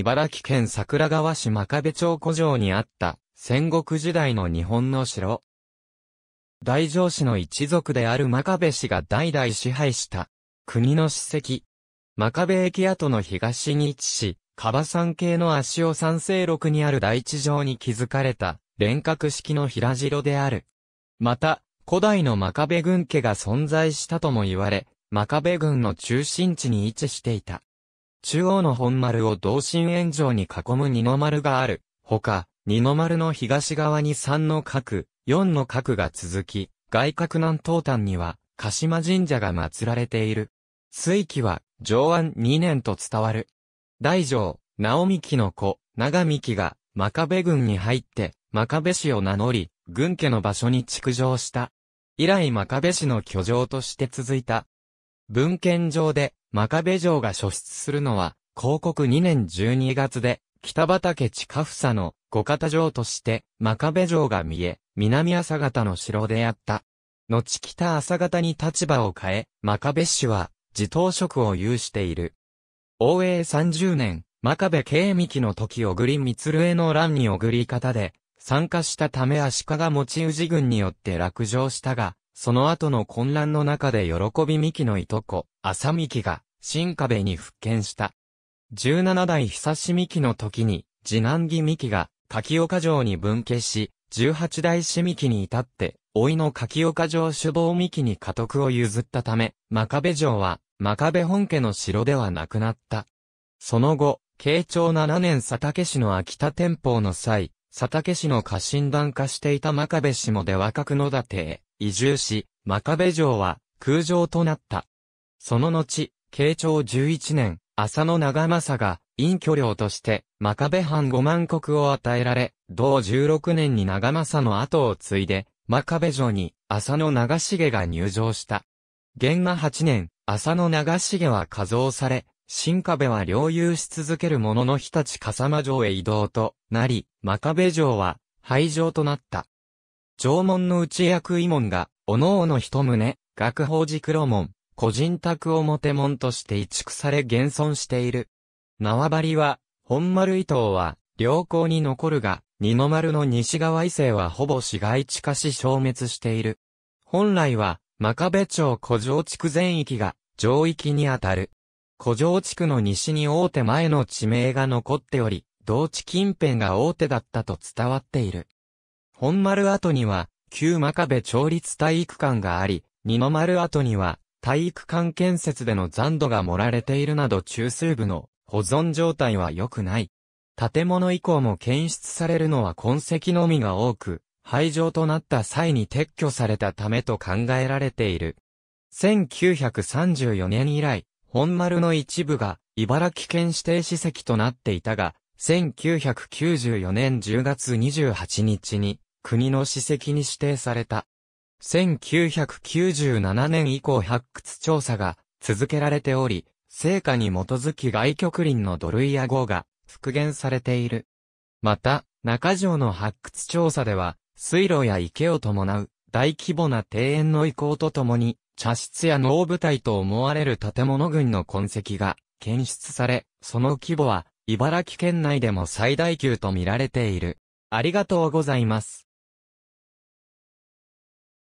茨城県桜川市真壁町古城にあった戦国時代の日本の城。大城市の一族である真壁氏が代々支配した国の史跡。真壁駅跡の東に位置し、カ山系の足尾山西六にある大地上に築かれた連閣式の平城である。また、古代の真壁軍家が存在したとも言われ、真壁軍の中心地に位置していた。中央の本丸を同心円状に囲む二の丸がある。ほか、二の丸の東側に三の角、四の角が続き、外角南東端には、鹿島神社が祀られている。水器は、上安二年と伝わる。大城、直幹の子、長幹が、真壁軍に入って、真壁氏を名乗り、軍家の場所に築城した。以来真壁氏の居城として続いた。文献上で、真壁城が所出するのは、広告2年12月で、北畠近房の五方城として、真壁城が見え、南朝方の城であった。後北朝方に立場を変え、真壁氏は、自頭職を有している。応永30年、真壁慶幹の時小栗光への乱にぐり方で、参加したため足利持ち氏軍によって落城したが、その後の混乱の中で喜び幹のいとこ、浅幹が、新壁に復権した。17代久し三木の時に、次男義三木が、柿岡城に分家し、18代志三木に至って、老いの柿岡城主望三木に家督を譲ったため、真壁城は、真壁本家の城ではなくなった。その後、慶長7年佐竹市の秋田天保の際、佐竹市の家臣団化していた真壁もで若く野立へ移住し、真壁城は空城となった。その後、慶長11年、浅野長政が、隠居領として、真壁藩五万石を与えられ、同16年に長政の後を継いで、真壁城に、浅野長重が入城した。元和8年、浅野長重は加増され、新壁は領有し続けるものの日立笠間城へ移動となり、真壁城は廃城となった。城門の内役伊門が、おのおの一棟、学法寺黒門、個人宅表門として移築され現存している。縄張りは、本丸伊藤は、良好に残るが、二の丸の西側伊勢はほぼ市街地化し消滅している。本来は、真壁町古城地区全域が、上域にあたる。古城地区の西に大手前の地名が残っており、同地近辺が大手だったと伝わっている。本丸跡には、旧真壁町立体育館があり、二の丸跡には、体育館建設での残土が盛られているなど中枢部の保存状態は良くない。建物以降も検出されるのは痕跡のみが多く、廃場となった際に撤去されたためと考えられている。1934年以来、本丸の一部が茨城県指定史跡となっていたが、1994年10月28日に国の史跡に指定された。1997年以降発掘調査が続けられており、成果に基づき外局林の土塁や号が復元されている。また、中条の発掘調査では、水路や池を伴う大規模な庭園の移行とともに、茶室や能舞台と思われる建物群の痕跡が検出され、その規模は茨城県内でも最大級と見られている。ありがとうございます。